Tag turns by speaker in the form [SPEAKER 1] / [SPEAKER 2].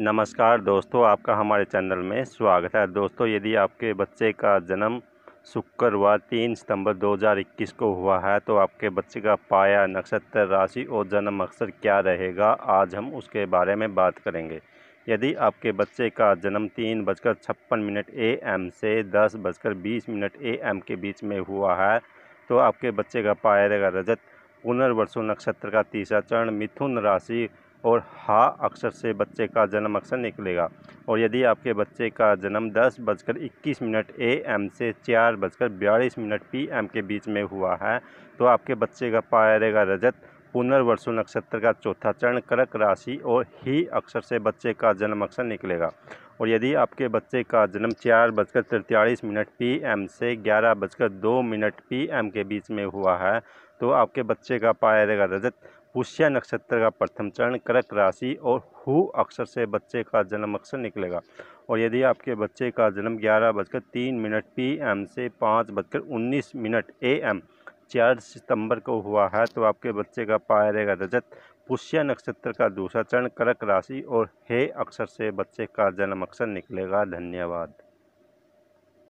[SPEAKER 1] नमस्कार दोस्तों आपका हमारे चैनल में स्वागत है दोस्तों यदि आपके बच्चे का जन्म शुक्रवार तीन सितंबर 2021 को हुआ है तो आपके बच्चे का पाया नक्षत्र राशि और जन्म अक्षर क्या रहेगा आज हम उसके बारे में बात करेंगे यदि आपके बच्चे का जन्म तीन बजकर छप्पन मिनट ए एम से दस बजकर बीस मिनट ए एम के बीच में हुआ है तो आपके बच्चे का पाया रहेगा रजत पुनर्वसु नक्षत्र का तीसरा चरण मिथुन राशि और हा अक्षर से बच्चे का जन्म अक्षर निकलेगा और यदि आपके बच्चे का जन्म दस बजकर इक्कीस मिनट ए एम से चार बजकर बयालीस मिनट पी एम के बीच में हुआ है तो आपके बच्चे का पाया रहेगा रजत पुनर्वसु नक्षत्र का चौथा चरण कर्क राशि और ही अक्षर से बच्चे का जन्म अक्षर निकलेगा और यदि आपके बच्चे का जन्म चार बजकर तिरतालीस मिनट पी एम से ग्यारह बजकर दो मिनट पी एम के बीच में हुआ है तो आपके बच्चे का पाया जाएगा रजत पुष्य नक्षत्र का प्रथम चरण कर्क राशि और हु अक्षर से बच्चे का जन्म अक्षर निकलेगा और यदि आपके बच्चे का जन्म ग्यारह बजकर तीन मिनट पी एम से पाँच बजकर उन्नीस मिनट ए एम चार सितंबर को हुआ है तो आपके बच्चे का पाया रहेगा रजत पुष्य नक्षत्र का दूसरा चरण कर्क राशि और हे अक्षर से बच्चे का जन्म अक्षर निकलेगा धन्यवाद